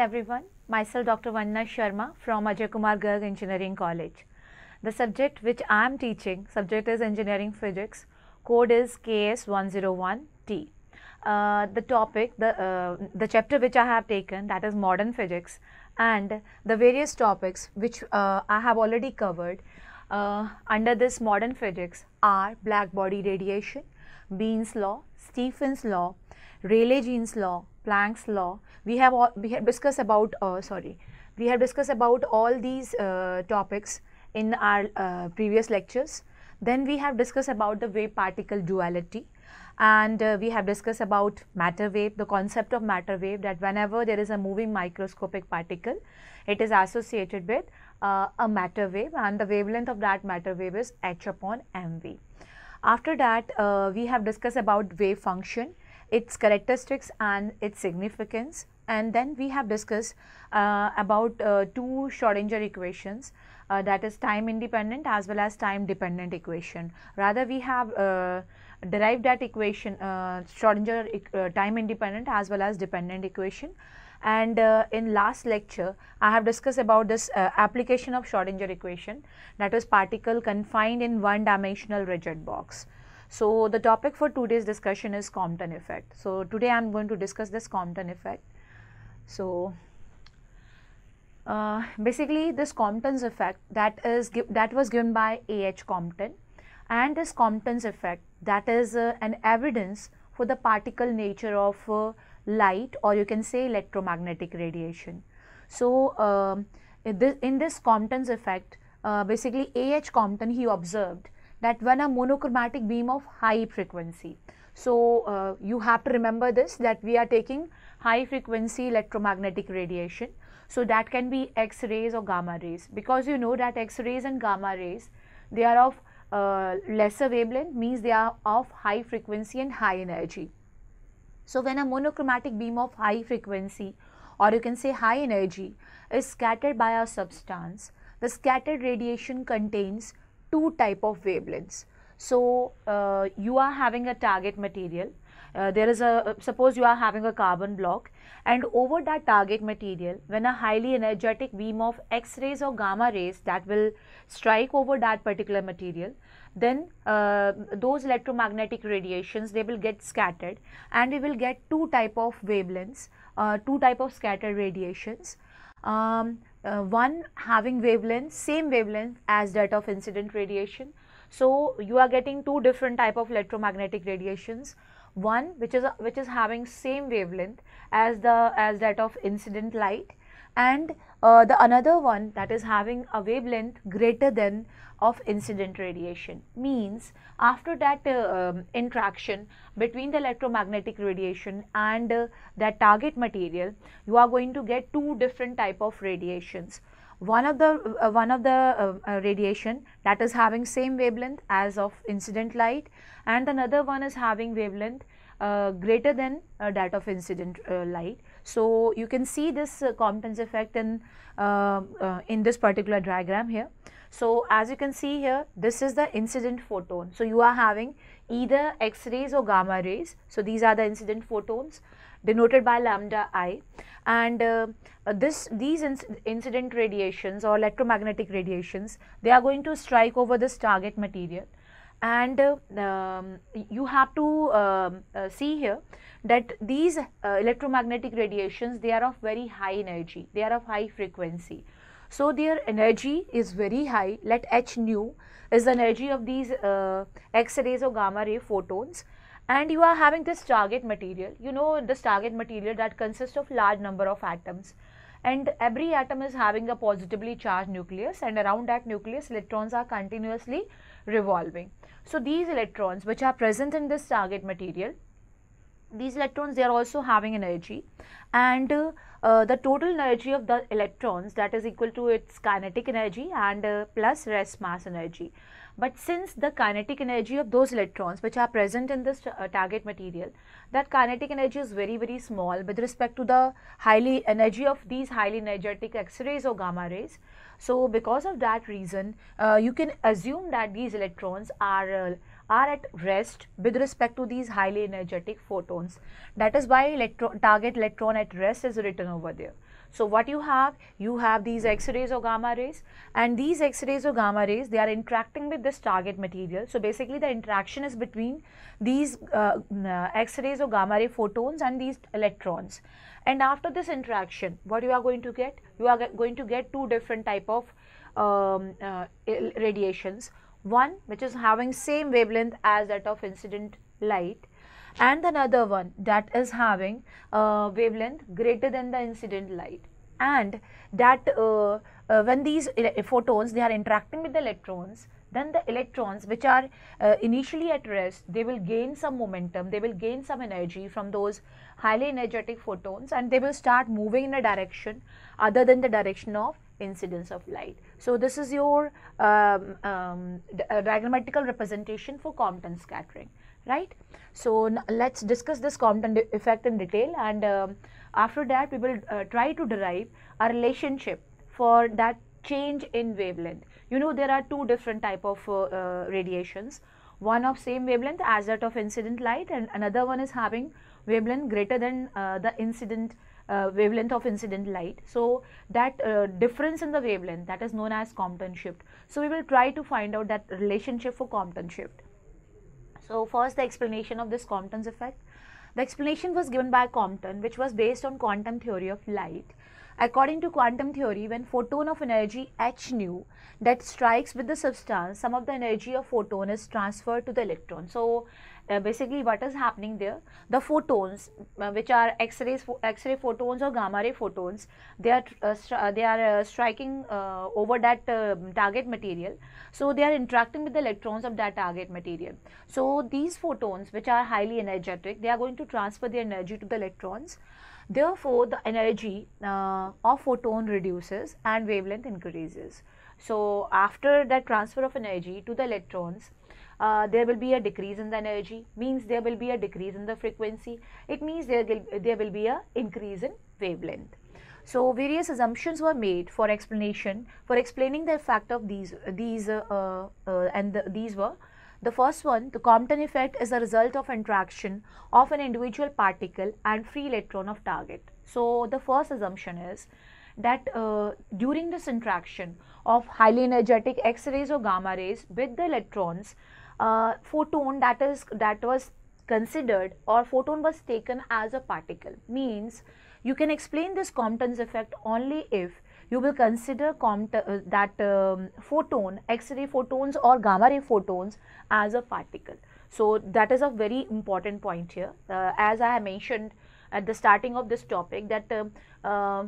everyone. Myself Dr. Vanna Sharma from Ajay Kumar Garg Engineering College. The subject which I am teaching, subject is Engineering Physics, code is KS101T. Uh, the topic, the, uh, the chapter which I have taken that is Modern Physics and the various topics which uh, I have already covered uh, under this Modern Physics are black body radiation, Bean's law, Stephen's law, Rayleigh Jean's law, Planck's law, we have all, we have discussed about uh, sorry, we have discussed about all these uh, topics in our uh, previous lectures. Then we have discussed about the wave particle duality and uh, we have discussed about matter wave, the concept of matter wave that whenever there is a moving microscopic particle, it is associated with uh, a matter wave and the wavelength of that matter wave is h upon mv. After that, uh, we have discussed about wave function its characteristics and its significance and then we have discussed uh, about uh, two Schrodinger equations uh, that is time independent as well as time dependent equation. Rather we have uh, derived that equation uh, Schrodinger e uh, time independent as well as dependent equation and in last lecture I have discussed about this application of Schrodinger equation that is particle confined in one dimensional rigid box. So, the topic for today's discussion is Compton effect. So, today I am going to discuss this Compton effect. So, uh, basically this Compton's effect that is that was given by A.H. Compton and this Compton's effect that is uh, an evidence for the particle nature of uh, light or you can say electromagnetic radiation. So, um, in this, in this Compton's effect uh, basically A.H. Compton he observed that when a monochromatic beam of high frequency. So uh, you have to remember this that we are taking high frequency electromagnetic radiation. So that can be X-rays or gamma rays because you know that X-rays and gamma rays they are of uh, lesser wavelength means they are of high frequency and high energy. So when a monochromatic beam of high frequency or you can say high energy is scattered by a substance, the scattered radiation contains two type of wavelengths. So uh, you are having a target material. Uh, there is a, uh, suppose you are having a carbon block and over that target material, when a highly energetic beam of X-rays or gamma rays that will strike over that particular material, then uh, those electromagnetic radiations, they will get scattered and we will get two type of wavelengths, uh, two type of scattered radiations. Um, uh, one having wavelength same wavelength as that of incident radiation so you are getting two different type of electromagnetic radiations one which is which is having same wavelength as the as that of incident light and uh, the another one that is having a wavelength greater than of incident radiation means after that uh, um, interaction between the electromagnetic radiation and uh, that target material you are going to get two different type of radiations one of the uh, one of the uh, uh, radiation that is having same wavelength as of incident light and another one is having wavelength uh, greater than that of incident light so you can see this Compton's effect in um, in this particular diagram here so as you can see here, this is the incident photon. So you are having either X-rays or gamma rays. So these are the incident photons denoted by lambda i and uh, this these inc incident radiations or electromagnetic radiations they are going to strike over this target material and uh, um, you have to um, uh, see here that these uh, electromagnetic radiations they are of very high energy they are of high frequency so their energy is very high. Let H nu is the energy of these uh, X rays or gamma ray photons and you are having this target material. You know this target material that consists of large number of atoms and every atom is having a positively charged nucleus and around that nucleus electrons are continuously revolving. So these electrons which are present in this target material, these electrons they are also having energy and uh, uh, the total energy of the electrons that is equal to its kinetic energy and uh, plus rest mass energy. But since the kinetic energy of those electrons which are present in this uh, target material, that kinetic energy is very very small with respect to the highly energy of these highly energetic X-rays or gamma rays. So because of that reason, uh, you can assume that these electrons are uh, are at rest with respect to these highly energetic photons. That is why electro target electron at rest is written over there. So what you have, you have these X-rays or gamma rays and these X-rays or gamma rays, they are interacting with this target material. So basically the interaction is between these uh, uh X-rays or gamma ray photons and these electrons. And after this interaction, what you are going to get? You are going to get two different type of um, uh, radiations one which is having same wavelength as that of incident light and another one that is having uh, wavelength greater than the incident light and that uh, uh, when these uh, photons they are interacting with the electrons then the electrons which are uh, initially at rest they will gain some momentum they will gain some energy from those highly energetic photons and they will start moving in a direction other than the direction of incidence of light so this is your um, um, uh, diagrammatical representation for Compton scattering, right? So let's discuss this Compton effect in detail and um, after that we will uh, try to derive a relationship for that change in wavelength. You know there are two different type of uh, uh, radiations, one of same wavelength as that of incident light and another one is having wavelength greater than uh, the incident uh, wavelength of incident light. So that uh, difference in the wavelength that is known as Compton shift. So we will try to find out that relationship for Compton shift. So first the explanation of this Compton's effect. The explanation was given by Compton which was based on quantum theory of light. According to quantum theory, when photon of energy h nu that strikes with the substance, some of the energy of photon is transferred to the electron. So uh, basically what is happening there the photons uh, which are x-rays x-ray photons or gamma ray photons they are uh, uh they are uh, striking uh, over that target material so they are interacting with the electrons of that target material so these photons which are highly energetic they are going to transfer their energy to the electrons Therefore, the energy uh, of photon reduces and wavelength increases. So, after that transfer of energy to the electrons, uh, there will be a decrease in the energy, means there will be a decrease in the frequency. It means there, there will be a increase in wavelength. So, various assumptions were made for explanation, for explaining the effect of these, these uh, uh and the, these were the first one, the Compton effect is a result of interaction of an individual particle and free electron of target. So the first assumption is that uh, during this interaction of highly energetic X rays or gamma rays with the electrons, uh, photon that is that was considered or photon was taken as a particle means you can explain this Compton's effect only if you will consider uh, that um, photon, X-ray photons or gamma ray photons as a particle. So that is a very important point here. Uh, as I mentioned at the starting of this topic that um, uh,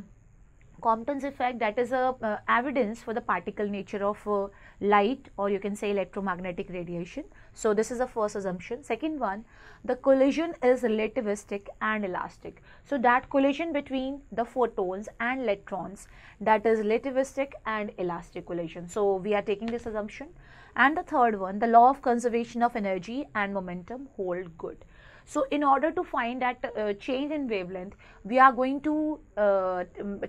Compton's effect that is a uh, evidence for the particle nature of uh, light or you can say electromagnetic radiation. So this is the first assumption. Second one, the collision is relativistic and elastic. So that collision between the photons and electrons that is relativistic and elastic collision. So we are taking this assumption. And the third one, the law of conservation of energy and momentum hold good. So in order to find that uh, change in wavelength, we are going to uh,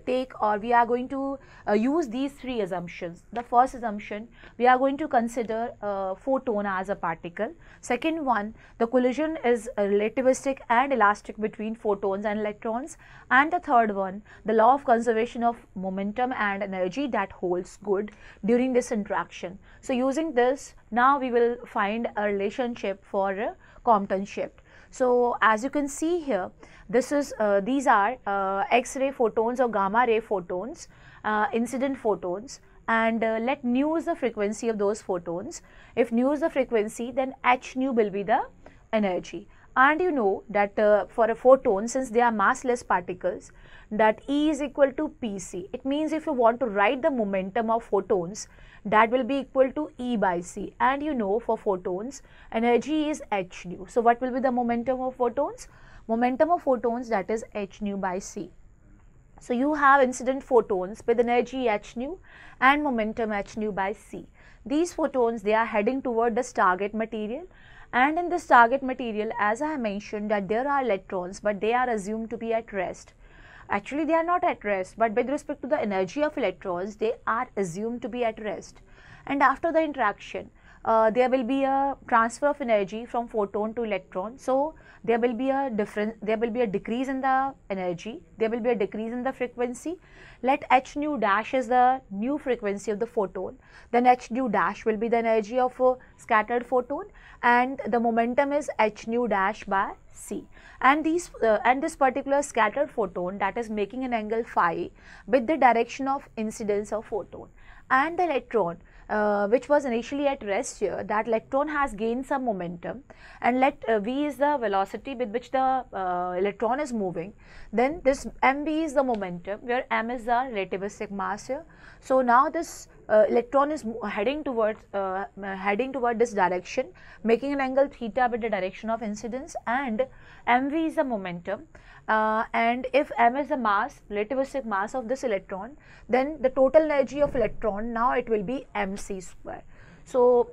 take or we are going to uh, use these three assumptions. The first assumption, we are going to consider uh, photon as a particle. Second one, the collision is relativistic and elastic between photons and electrons. And the third one, the law of conservation of momentum and energy that holds good during this interaction. So using this, now we will find a relationship for a Compton shift. So as you can see here, this is uh, these are uh, X-ray photons or gamma ray photons, uh, incident photons and uh, let nu is the frequency of those photons. If nu is the frequency then h nu will be the energy and you know that uh, for a photon since they are massless particles that E is equal to pc. It means if you want to write the momentum of photons that will be equal to E by c and you know for photons energy is h nu. So, what will be the momentum of photons? Momentum of photons that is h nu by c. So, you have incident photons with energy h nu and momentum h nu by c. These photons they are heading toward this target material and in this target material, as I mentioned that there are electrons, but they are assumed to be at rest. Actually, they are not at rest, but with respect to the energy of electrons, they are assumed to be at rest. And after the interaction, uh, there will be a transfer of energy from photon to electron. So, there will be a different. there will be a decrease in the energy there will be a decrease in the frequency let h nu dash is the new frequency of the photon then h nu dash will be the energy of a scattered photon and the momentum is h nu dash by c and these uh, and this particular scattered photon that is making an angle phi with the direction of incidence of photon and the electron uh, which was initially at rest here that electron has gained some momentum and let uh, v is the velocity with which the uh, electron is moving then this mv is the momentum where m is the relativistic mass here so now this uh, electron is heading towards uh, heading toward this direction making an angle theta with the direction of incidence and mv is the momentum uh, and if m is the mass relativistic mass of this electron then the total energy of electron now it will be mc square so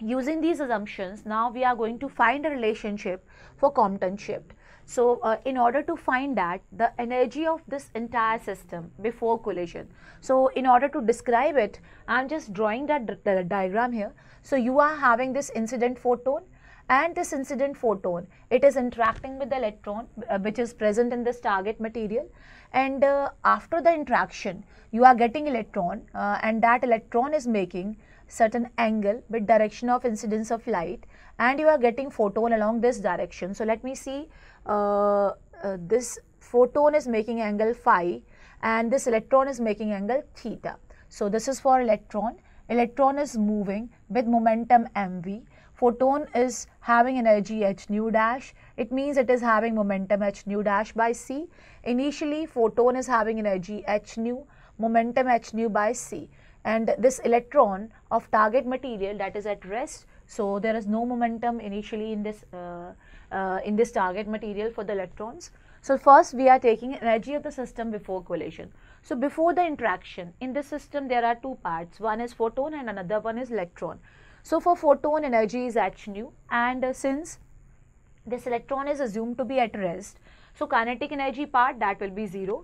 using these assumptions now we are going to find a relationship for compton shift so uh, in order to find that the energy of this entire system before collision. So in order to describe it, I'm just drawing that diagram here. So you are having this incident photon and this incident photon it is interacting with the electron uh, which is present in this target material and uh, after the interaction you are getting electron uh, and that electron is making certain angle with direction of incidence of light and you are getting photon along this direction. So, let me see uh, uh, this photon is making angle phi and this electron is making angle theta. So, this is for electron. Electron is moving with momentum mv. Photon is having energy h nu dash. It means it is having momentum h nu dash by c. Initially, photon is having energy h nu, momentum h nu by c. And this electron of target material that is at rest so there is no momentum initially in this uh, uh, in this target material for the electrons. So first we are taking energy of the system before collision. So before the interaction in this system there are two parts one is photon and another one is electron. So for photon energy is h nu and uh, since this electron is assumed to be at rest so kinetic energy part that will be 0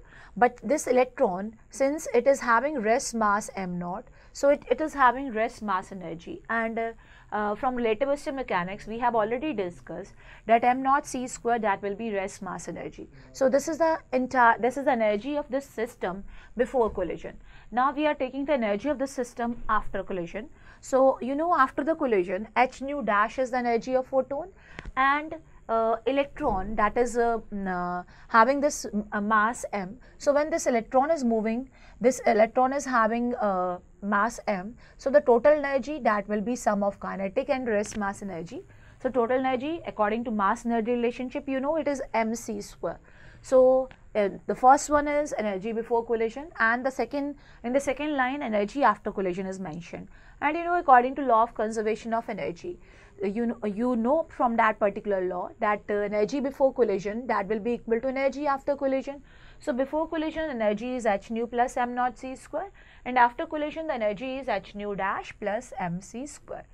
but this electron since it is having rest mass m naught so it, it is having rest mass energy and uh, uh, from relativistic mechanics, we have already discussed that m naught c square that will be rest mass energy. So this is the entire this is the energy of this system before collision. Now we are taking the energy of the system after collision. So you know after the collision, h nu dash is the energy of photon, and uh, electron that is uh, mm, uh, having this uh, mass m. So, when this electron is moving, this electron is having uh, mass m. So, the total energy that will be sum of kinetic and rest mass energy. So, total energy according to mass energy relationship you know it is mc square. So, uh, the first one is energy before collision and the second in the second line energy after collision is mentioned and you know according to law of conservation of energy uh, you know, you know from that particular law that uh, energy before collision that will be equal to energy after collision so before collision energy is h nu plus m naught c square and after collision the energy is h nu dash plus mc square.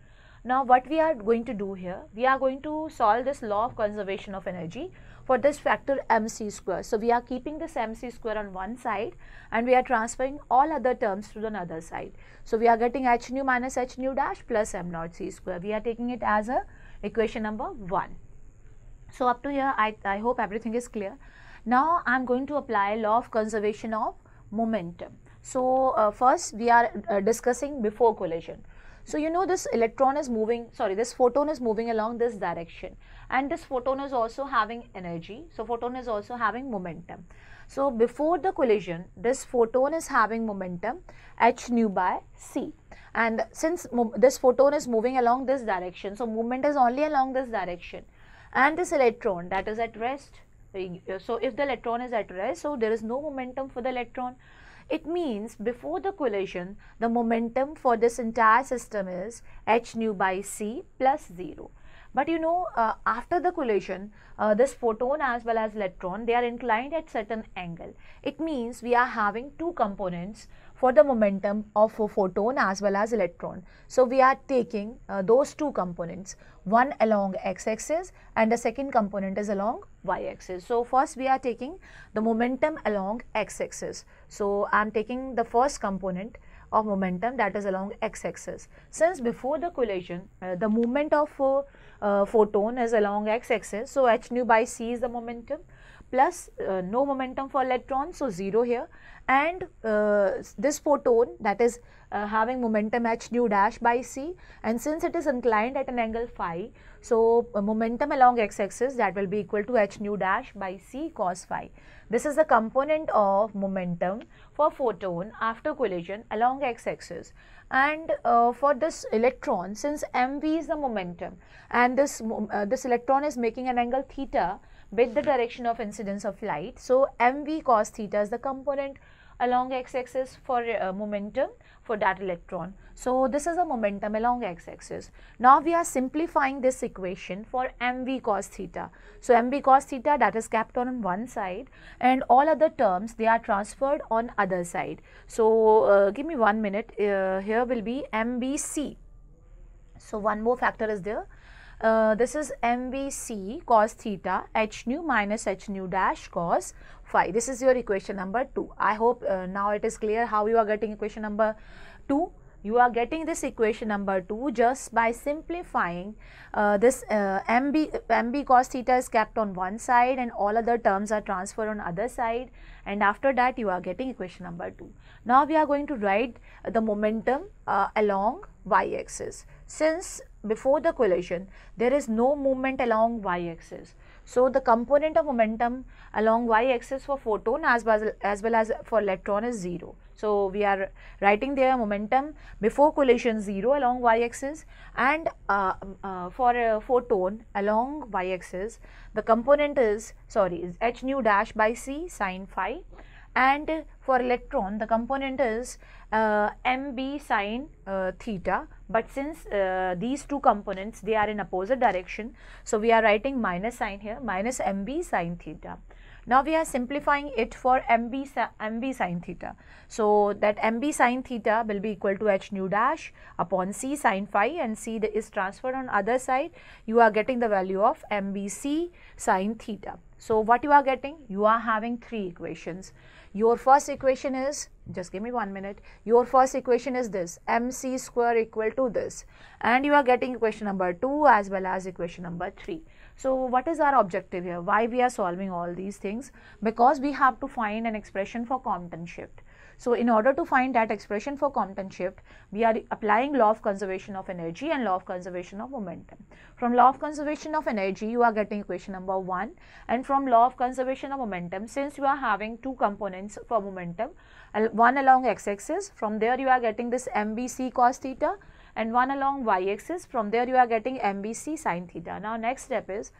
Now what we are going to do here, we are going to solve this law of conservation of energy for this factor mc square. So we are keeping this mc square on one side and we are transferring all other terms to the other side. So we are getting h nu minus h nu dash plus m naught c square. We are taking it as a equation number 1. So up to here I, I hope everything is clear. Now I am going to apply law of conservation of momentum. So uh, first we are uh, discussing before collision. So you know this electron is moving, sorry, this photon is moving along this direction and this photon is also having energy. So photon is also having momentum. So before the collision, this photon is having momentum h nu by c and since this photon is moving along this direction, so movement is only along this direction and this electron that is at rest so if the electron is at rest so there is no momentum for the electron it means before the collision the momentum for this entire system is h nu by c plus 0 but you know uh, after the collision uh, this photon as well as electron they are inclined at certain angle it means we are having two components for the momentum of a photon as well as electron. So, we are taking uh, those two components one along x axis and the second component is along y axis. So, first we are taking the momentum along x axis. So, I am taking the first component of momentum that is along x axis. Since before the collision uh, the movement of uh, uh photon is along x axis. So, h nu by c is the momentum plus uh, no momentum for electron so 0 here and uh, this photon that is uh, having momentum h nu dash by c and since it is inclined at an angle phi so uh, momentum along x axis that will be equal to h nu dash by c cos phi this is the component of momentum for photon after collision along x axis and uh, for this electron since mv is the momentum and this uh, this electron is making an angle theta with the direction of incidence of light. So, mv cos theta is the component along x axis for uh, momentum for that electron. So, this is a momentum along x axis. Now, we are simplifying this equation for mv cos theta. So, mv cos theta that is kept on one side and all other terms they are transferred on other side. So, uh, give me one minute uh, here will be mvc. So, one more factor is there uh, this is MVC cos theta h nu minus h nu dash cos phi. This is your equation number 2. I hope uh, now it is clear how you are getting equation number 2. You are getting this equation number 2 just by simplifying uh, this uh, MB, MB cos theta is kept on one side and all other terms are transferred on other side and after that you are getting equation number 2. Now we are going to write the momentum uh, along y axis. Since before the collision there is no movement along y-axis. So, the component of momentum along y-axis for photon as well, as well as for electron is 0. So, we are writing their momentum before collision 0 along y-axis and uh, uh, for a photon along y-axis the component is sorry is h nu dash by c sine phi and for electron the component is uh, mb sine uh, theta but since uh, these two components they are in opposite direction so we are writing minus sign here minus mb sine theta now we are simplifying it for mb mb sine theta so that mb sine theta will be equal to h nu dash upon c sine phi and c is transferred on other side you are getting the value of m b c sine theta so what you are getting? You are having three equations. Your first equation is, just give me one minute. Your first equation is this, mc square equal to this. And you are getting equation number 2 as well as equation number 3. So what is our objective here? Why we are solving all these things? Because we have to find an expression for Compton shift. So in order to find that expression for Compton shift, we are applying law of conservation of energy and law of conservation of momentum. From law of conservation of energy, you are getting equation number 1 and from law of conservation of momentum, since you are having two components for momentum, one along x-axis, from there you are getting this MBC cos theta and one along y-axis, from there you are getting MBC sin theta. Now next step is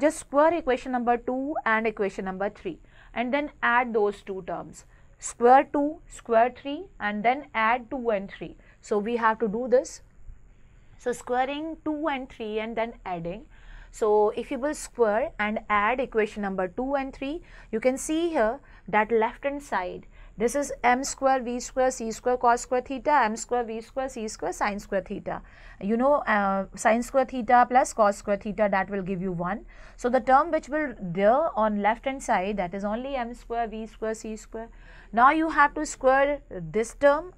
just square equation number 2 and equation number 3 and then add those two terms square 2, square 3 and then add 2 and 3. So we have to do this. So squaring 2 and 3 and then adding. So if you will square and add equation number 2 and 3, you can see here that left hand side this is m square, v square, c square, cos square theta, m square, v square, c square, sine square theta. You know uh, sine square theta plus cos square theta that will give you 1. So, the term which will there on left hand side that is only m square, v square, c square. Now, you have to square this term,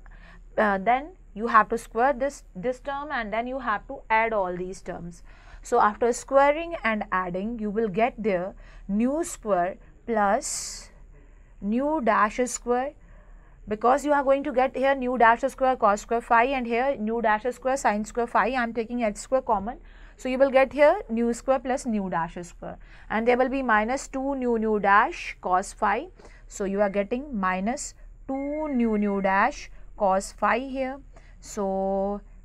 uh, then you have to square this, this term and then you have to add all these terms. So, after squaring and adding you will get there new square plus New dash square because you are going to get here new dash square cos square phi and here new dash square sine square phi I am taking h square common so you will get here new square plus new dash square and there will be minus 2 new new dash cos phi so you are getting minus 2 new new dash cos phi here so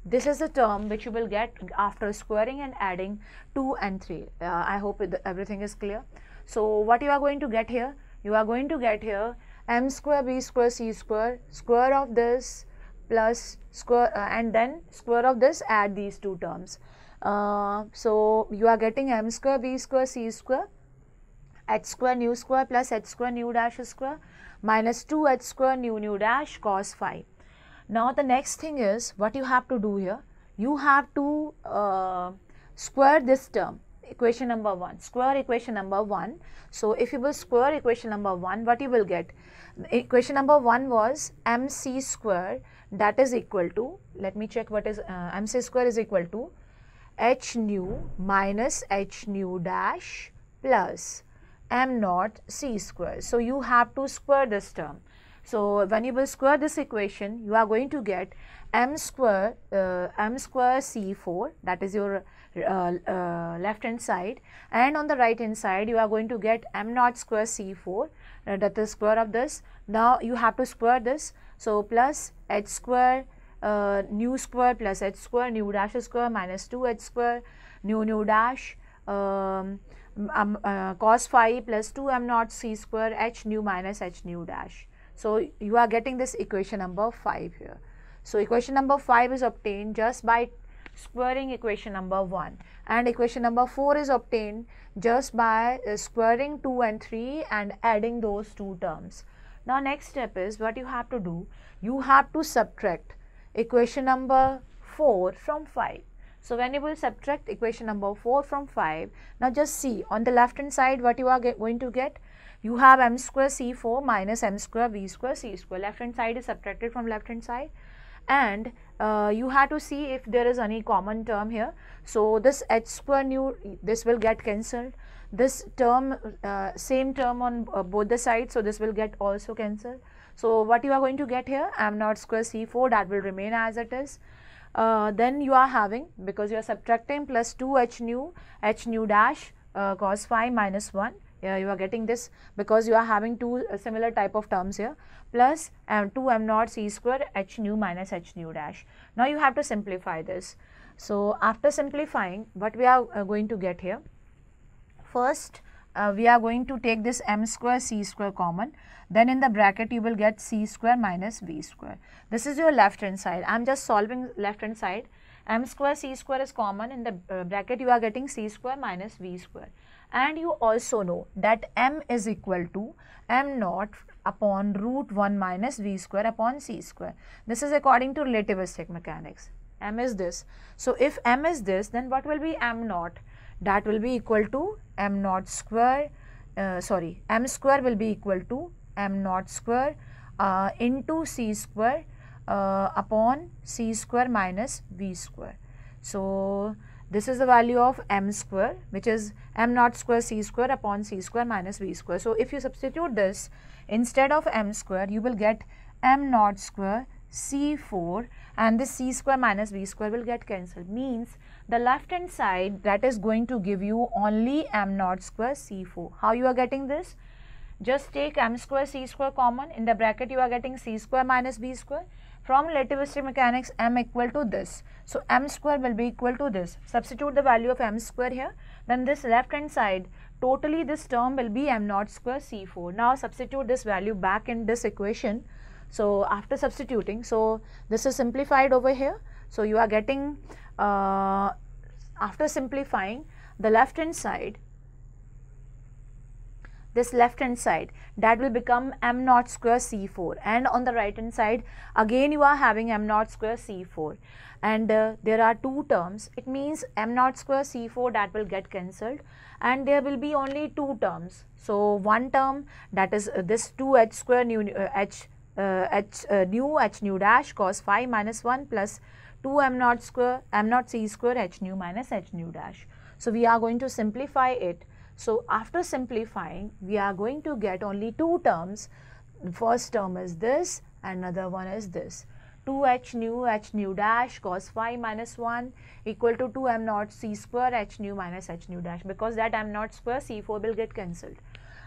this is the term which you will get after squaring and adding 2 and 3 uh, I hope it, everything is clear so what you are going to get here you are going to get here m square b square c square square of this plus square uh, and then square of this add these two terms. Uh, so, you are getting m square b square c square h square nu square plus h square nu dash square minus 2 h square nu nu dash cos phi. Now, the next thing is what you have to do here, you have to uh, square this term equation number 1 square equation number 1 so if you will square equation number 1 what you will get equation number 1 was mc square that is equal to let me check what is uh, mc square is equal to h nu minus h nu dash plus m naught c square so you have to square this term so when you will square this equation you are going to get m square uh, m square c4 that is your uh, uh, left hand side and on the right hand side you are going to get m naught square c4 uh, that is square of this. Now you have to square this. So plus h square uh, nu square plus h square nu dash square minus 2h square nu nu dash um, um, uh, cos phi plus 2 m naught c square h nu minus h nu dash. So, you are getting this equation number 5 here. So, equation number 5 is obtained just by squaring equation number 1 and equation number 4 is obtained just by uh, squaring 2 and 3 and adding those two terms. Now next step is what you have to do, you have to subtract equation number 4 from 5. So when you will subtract equation number 4 from 5, now just see on the left hand side what you are going to get. You have m square c4 minus m square v square c square. Left hand side is subtracted from left hand side and uh, you have to see if there is any common term here. So, this h square nu this will get cancelled. This term uh, same term on uh, both the sides. So, this will get also cancelled. So, what you are going to get here m naught square c4 that will remain as it is. Uh, then you are having because you are subtracting plus 2 h nu h nu dash uh, cos phi minus 1 yeah, you are getting this because you are having two uh, similar type of terms here plus um, 2 m naught c square h nu minus h nu dash. Now you have to simplify this. So after simplifying what we are uh, going to get here first uh, we are going to take this m square c square common then in the bracket you will get c square minus v square. This is your left hand side I am just solving left hand side m square c square is common in the uh, bracket you are getting c square minus v square and you also know that m is equal to m naught upon root 1 minus v square upon c square. This is according to relativistic mechanics. m is this. So, if m is this then what will be m naught? That will be equal to m naught square uh, sorry m square will be equal to m naught square uh, into c square uh, upon c square minus v square. So, this is the value of m square which is m naught square c square upon c square minus v square. So, if you substitute this instead of m square you will get m naught square c4 and this c square minus v square will get cancelled means the left hand side that is going to give you only m naught square c4. How you are getting this? Just take m square c square common in the bracket you are getting c square minus v square from relativistic mechanics, m equal to this. So, m square will be equal to this. Substitute the value of m square here. Then this left hand side, totally this term will be m naught square C4. Now, substitute this value back in this equation. So, after substituting, so this is simplified over here. So, you are getting, uh, after simplifying, the left hand side this left hand side that will become m naught square c4 and on the right hand side again you are having m naught square c4 and uh, there are two terms it means m naught square c4 that will get cancelled and there will be only two terms so one term that is uh, this 2h square nu uh, h uh, h uh, nu h nu dash cos phi minus 1 plus 2 m naught square m naught c square h nu minus h nu dash so we are going to simplify it so, after simplifying, we are going to get only two terms. The first term is this, another one is this. 2h nu h nu dash cos phi minus 1 equal to 2 m naught c square h nu minus h nu dash because that m naught square c4 will get cancelled.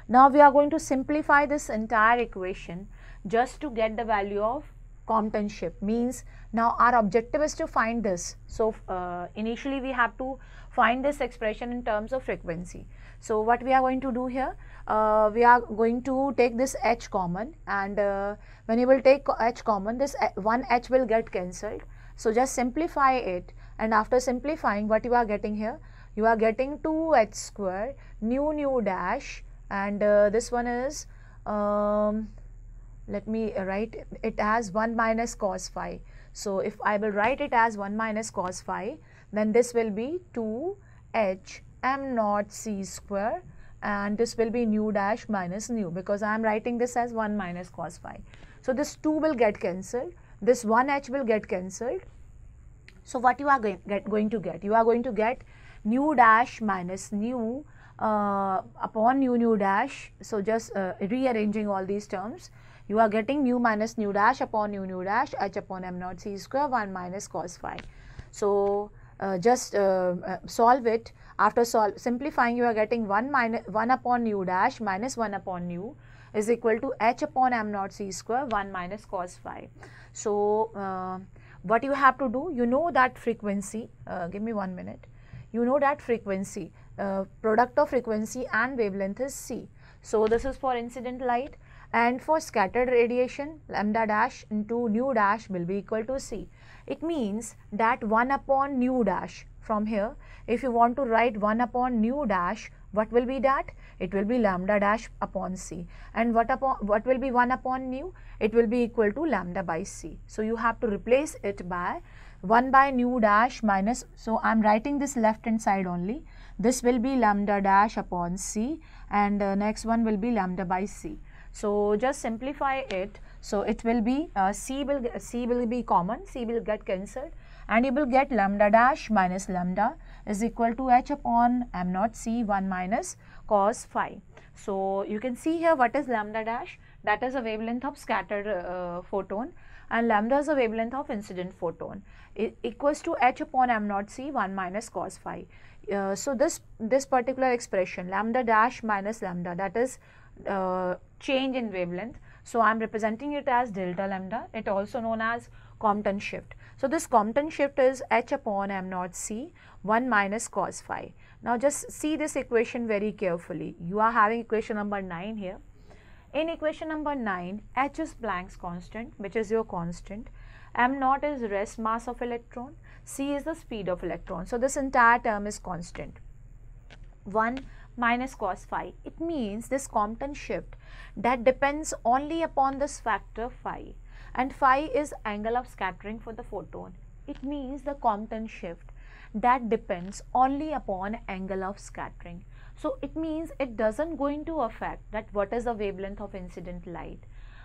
Now, we are going to simplify this entire equation just to get the value of Comptonship means now our objective is to find this. So uh, initially we have to find this expression in terms of frequency. So what we are going to do here, uh, we are going to take this h common and uh, when you will take h common, this uh, one h will get cancelled. So just simplify it and after simplifying what you are getting here, you are getting 2h square nu nu dash and uh, this one is um, let me uh, write it as 1 minus cos phi. So, if I will write it as 1 minus cos phi, then this will be 2 h m naught c square and this will be nu dash minus nu because I am writing this as 1 minus cos phi. So, this 2 will get cancelled, this 1 h will get cancelled. So, what you are going, get, going to get? You are going to get nu dash minus nu uh, upon nu nu dash. So, just uh, rearranging all these terms you are getting nu minus nu dash upon nu nu dash h upon m naught c square 1 minus cos phi. So, uh, just uh, uh solve it. After solve, simplifying, you are getting 1 minus 1 upon nu dash minus 1 upon nu is equal to h upon m naught c square 1 minus cos phi. So, uh, what you have to do, you know that frequency, uh, give me one minute, you know that frequency, uh, product of frequency and wavelength is c. So, this is for incident light and for scattered radiation lambda dash into nu dash will be equal to C. It means that 1 upon nu dash from here if you want to write 1 upon nu dash what will be that? It will be lambda dash upon C and what upon what will be 1 upon nu? It will be equal to lambda by C. So, you have to replace it by 1 by nu dash minus. So, I am writing this left hand side only. This will be lambda dash upon C and uh, next one will be lambda by C. So just simplify it. So it will be uh, C will C will be common. C will get cancelled and you will get lambda dash minus lambda is equal to h upon m naught c 1 minus cos phi. So you can see here what is lambda dash that is a wavelength of scattered uh, photon and lambda is a wavelength of incident photon it equals to h upon m naught c 1 minus cos phi. Uh, so this this particular expression lambda dash minus lambda that is uh, change in wavelength. So I'm representing it as delta lambda, it also known as Compton shift. So this Compton shift is h upon m naught c 1 minus cos phi. Now just see this equation very carefully. You are having equation number 9 here. In equation number 9, h is Planck's constant which is your constant. m naught is rest mass of electron, c is the speed of electron. So this entire term is constant. 1 minus cos phi. It means this Compton shift that depends only upon this factor phi and phi is angle of scattering for the photon. It means the Compton shift that depends only upon angle of scattering. So it means it doesn't going to affect that what is the wavelength of incident light.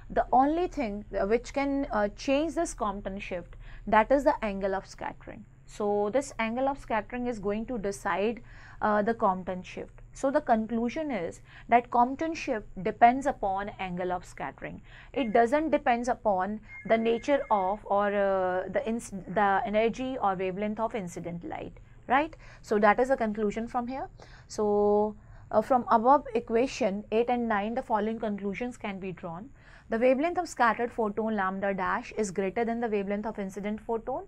The only thing which can uh, change this Compton shift that is the angle of scattering. So this angle of scattering is going to decide uh, the Compton shift. So the conclusion is that Compton shift depends upon angle of scattering. It doesn't depends upon the nature of or uh, the, the energy or wavelength of incident light, right? So that is the conclusion from here. So uh, from above equation 8 and 9 the following conclusions can be drawn the wavelength of scattered photon lambda dash is greater than the wavelength of incident photon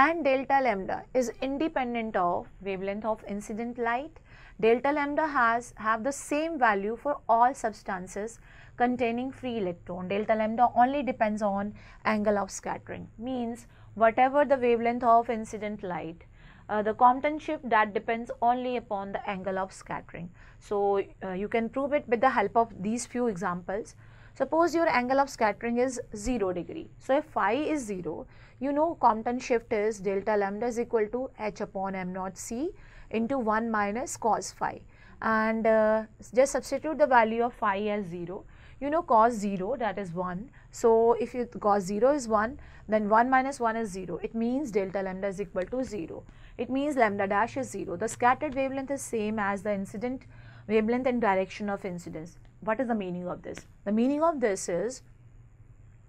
and delta lambda is independent of wavelength of incident light. Delta lambda has have the same value for all substances containing free electron. Delta lambda only depends on angle of scattering means whatever the wavelength of incident light uh, the Compton shift that depends only upon the angle of scattering. So, uh, you can prove it with the help of these few examples. Suppose your angle of scattering is 0 degree. So, if phi is 0, you know Compton shift is delta lambda is equal to h upon m naught c into 1 minus cos phi and uh, just substitute the value of phi as 0. You know cos 0 that is 1. So, if you cos 0 is 1 then 1 minus 1 is 0. It means delta lambda is equal to 0. It means lambda dash is 0. The scattered wavelength is same as the incident wavelength and direction of incidence what is the meaning of this? The meaning of this is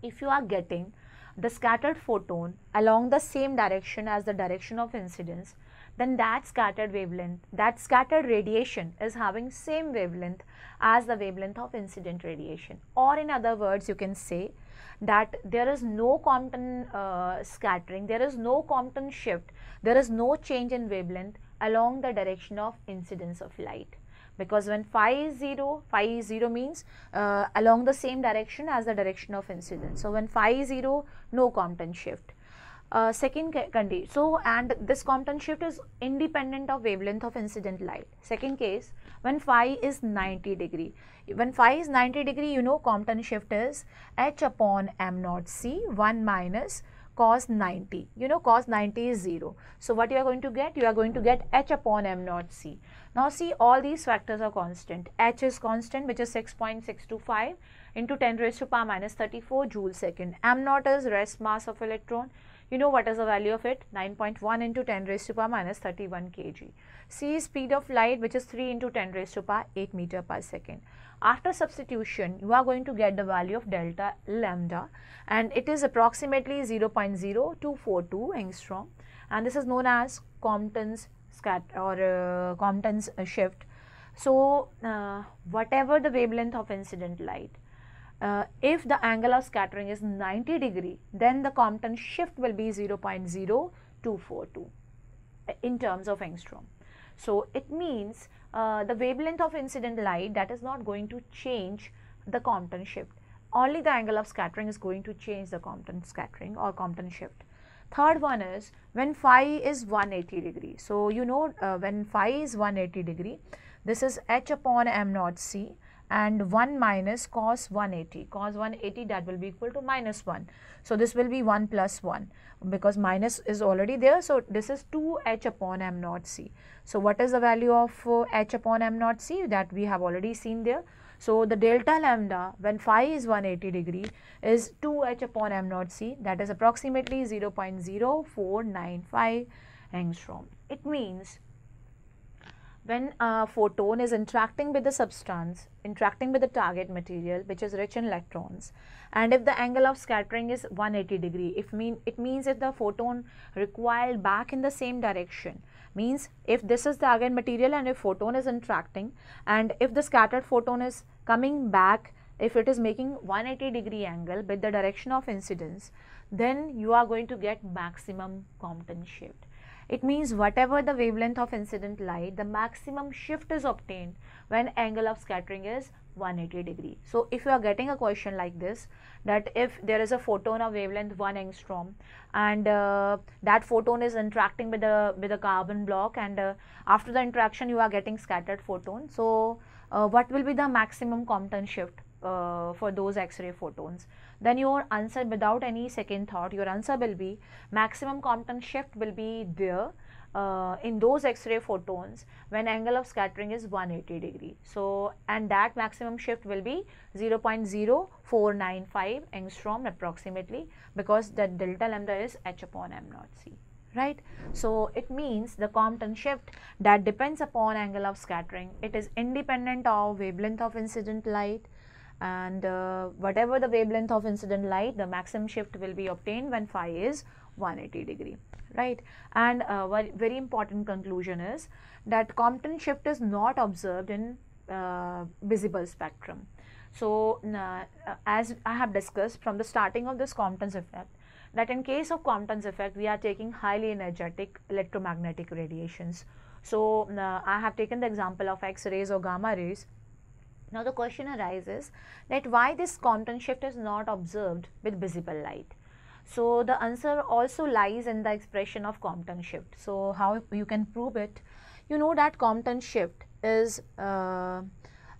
if you are getting the scattered photon along the same direction as the direction of incidence, then that scattered wavelength, that scattered radiation is having same wavelength as the wavelength of incident radiation. Or in other words, you can say that there is no Compton uh, scattering, there is no Compton shift, there is no change in wavelength along the direction of incidence of light because when phi is 0, phi is 0 means uh, along the same direction as the direction of incidence. So, when phi is 0, no Compton shift. Uh, second condition, so and this Compton shift is independent of wavelength of incident light. Second case, when phi is 90 degree, when phi is 90 degree, you know Compton shift is h upon m naught c 1 minus cos 90 you know cos 90 is 0 so what you are going to get you are going to get h upon m naught c now see all these factors are constant. H is constant which is 6.625 into 10 raised to power minus 34 joule second. M naught is rest mass of electron. You know what is the value of it? 9.1 into 10 raised to power minus 31 kg. C is speed of light which is 3 into 10 raised to power 8 meter per second. After substitution you are going to get the value of delta lambda and it is approximately 0.0242 angstrom and this is known as Compton's scat or uh, Compton's uh, shift. So, uh, whatever the wavelength of incident light, uh, if the angle of scattering is 90 degree then the Compton shift will be 0.0242 in terms of angstrom. So it means uh, the wavelength of incident light that is not going to change the Compton shift only the angle of scattering is going to change the Compton scattering or Compton shift. Third one is when phi is 180 degree. So, you know uh, when phi is 180 degree, this is h upon m naught c and 1 minus cos 180. Cos 180 that will be equal to minus 1. So, this will be 1 plus 1 because minus is already there. So, this is 2h upon m naught c. So, what is the value of uh, h upon m naught c that we have already seen there? So, the delta lambda when phi is 180 degree is 2h upon m naught c that is approximately 0 0.0495 angstrom. It means when a photon is interacting with the substance, interacting with the target material which is rich in electrons and if the angle of scattering is 180 degree, if mean, it means if the photon recoiled back in the same direction, means if this is the target material and if photon is interacting and if the scattered photon is coming back if it is making 180 degree angle with the direction of incidence, then you are going to get maximum Compton shift. It means whatever the wavelength of incident light, the maximum shift is obtained when angle of scattering is 180 degree. So if you are getting a question like this that if there is a photon of wavelength 1 angstrom and uh, that photon is interacting with the with the carbon block and uh, after the interaction you are getting scattered photon. So uh, what will be the maximum Compton shift uh, for those X-ray photons? then your answer without any second thought your answer will be maximum Compton shift will be there uh, in those x-ray photons when angle of scattering is 180 degree so and that maximum shift will be 0.0495 angstrom approximately because the delta lambda is h upon m naught c right so it means the compton shift that depends upon angle of scattering it is independent of wavelength of incident light and uh, whatever the wavelength of incident light the maximum shift will be obtained when phi is 180 degree right and uh, very important conclusion is that Compton shift is not observed in uh, visible spectrum. So, uh, as I have discussed from the starting of this Compton's effect that in case of Compton's effect we are taking highly energetic electromagnetic radiations. So, uh, I have taken the example of X rays or gamma rays now the question arises that why this Compton shift is not observed with visible light. So the answer also lies in the expression of Compton shift. So how you can prove it? You know that Compton shift is uh,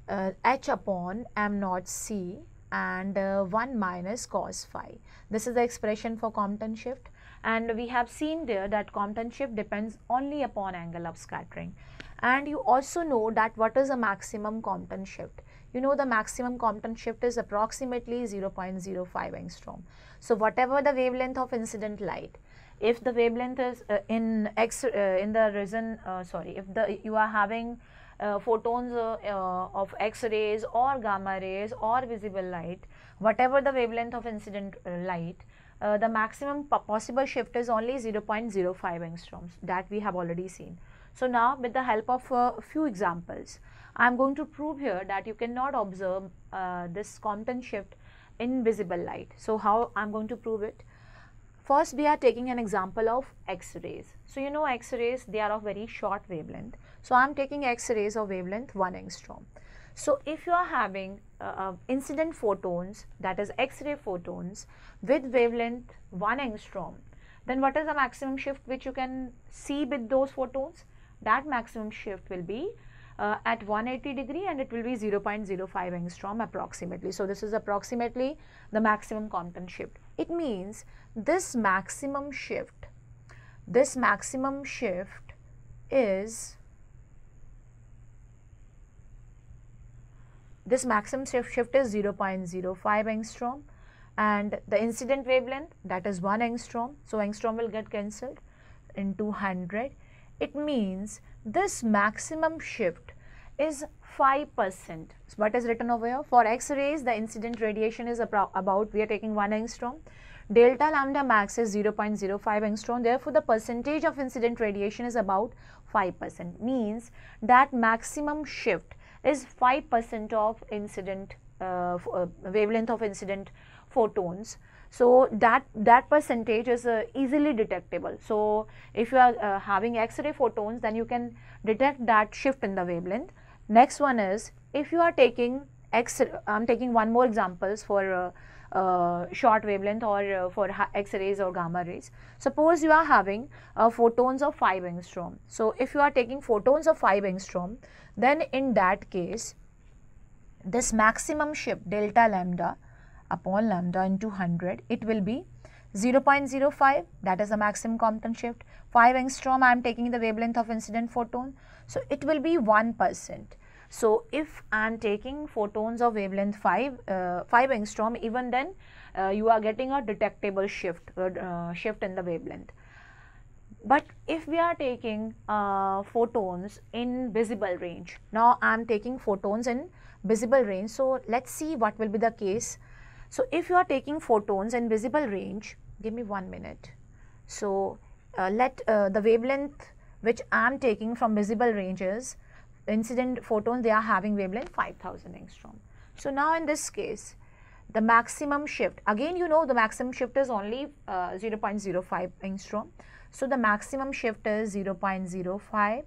uh, h upon m naught c and uh, 1 minus cos phi. This is the expression for Compton shift and we have seen there that Compton shift depends only upon angle of scattering and you also know that what is a maximum Compton shift you know the maximum Compton shift is approximately 0.05 angstrom. So whatever the wavelength of incident light, if the wavelength is uh, in X uh, in the reason, uh, sorry, if the you are having uh, photons uh, uh, of X rays or gamma rays or visible light, whatever the wavelength of incident light, the maximum possible shift is only 0.05 angstroms that we have already seen. So now with the help of a few examples, I am going to prove here that you cannot observe uh, this Compton shift in visible light. So how I am going to prove it? First we are taking an example of X-rays. So you know X-rays they are of very short wavelength. So I am taking X-rays of wavelength 1 angstrom. So if you are having uh, uh, incident photons that is X-ray photons with wavelength 1 angstrom then what is the maximum shift which you can see with those photons? that maximum shift will be uh, at 180 degree and it will be 0.05 angstrom approximately. So, this is approximately the maximum Compton shift. It means this maximum shift, this maximum shift is this maximum shift, shift is 0.05 angstrom and the incident wavelength that is 1 angstrom. So, angstrom will get cancelled into 100 it means this maximum shift is 5%. what is written over here? For X-rays, the incident radiation is about, we are taking 1 angstrom. Delta lambda max is 0.05 angstrom. Therefore, the percentage of incident radiation is about 5%. Means that maximum shift is 5% of incident, uh, uh, wavelength of incident photons so that that percentage is uh, easily detectable so if you are uh, having x-ray photons then you can detect that shift in the wavelength next one is if you are taking x i'm taking one more examples for uh, uh short wavelength or uh, for x-rays or gamma rays suppose you are having uh, photons of 5 angstrom so if you are taking photons of 5 angstrom then in that case this maximum shift delta lambda upon lambda into 100, it will be 0.05 that is the maximum Compton shift, 5 angstrom I am taking the wavelength of incident photon. So, it will be 1 percent. So, if I am taking photons of wavelength 5, uh, 5 angstrom even then uh, you are getting a detectable shift, uh, uh shift in the wavelength. But if we are taking uh, photons in visible range, now I am taking photons in visible range. So, let us see what will be the case so if you are taking photons in visible range, give me one minute. So uh, let uh, the wavelength which I am taking from visible ranges, incident photons, they are having wavelength 5000 angstrom. So now in this case, the maximum shift, again you know the maximum shift is only uh, 0.05 angstrom. So the maximum shift is 0.05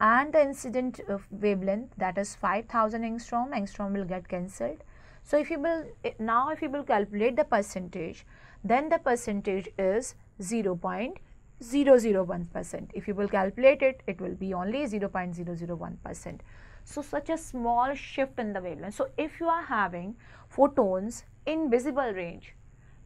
and the incident wavelength that is 5000 angstrom, angstrom will get cancelled so, if you will eh, now if you will calculate the percentage then the percentage is 0.001 percent. If you will calculate it, it will be only 0.001 percent. So, such a small shift in the wavelength. So, if you are having photons in visible range,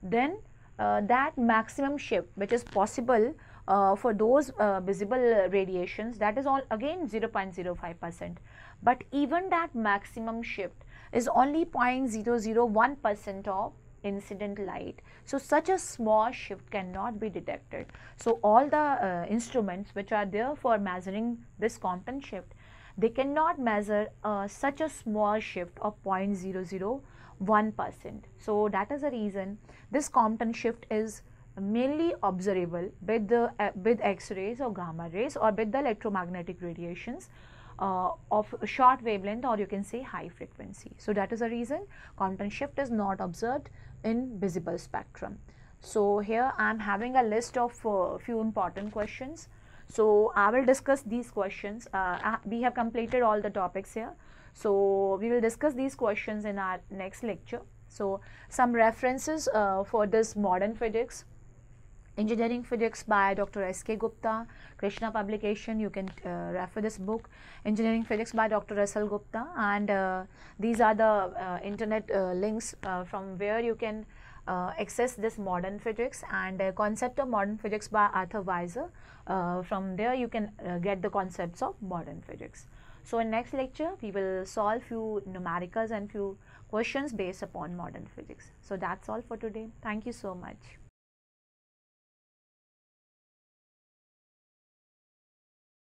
then uh, that maximum shift which is possible uh, for those uh, visible radiations that is all again 0.05 percent. But even that maximum shift is only 0.001% of incident light. So such a small shift cannot be detected. So all the uh, instruments which are there for measuring this Compton shift, they cannot measure uh, such a small shift of 0.001%. So that is the reason this Compton shift is mainly observable with the uh, with x-rays or gamma rays or with the electromagnetic radiations uh, of short wavelength or you can say high frequency. So, that is the reason Compton shift is not observed in visible spectrum. So, here I am having a list of uh, few important questions. So, I will discuss these questions. Uh, uh we have completed all the topics here. So, we will discuss these questions in our next lecture. So, some references uh, for this modern physics Engineering Physics by Dr. S.K. Gupta, Krishna Publication, you can uh, refer this book, Engineering Physics by Dr. S.L. Gupta and uh, these are the uh, internet uh, links uh, from where you can uh, access this modern physics and concept of modern physics by Arthur Weiser. from there you can get the concepts of modern physics. So, in next lecture we will solve few numericals and few questions based upon modern physics. So, that's all for today. Thank you so much.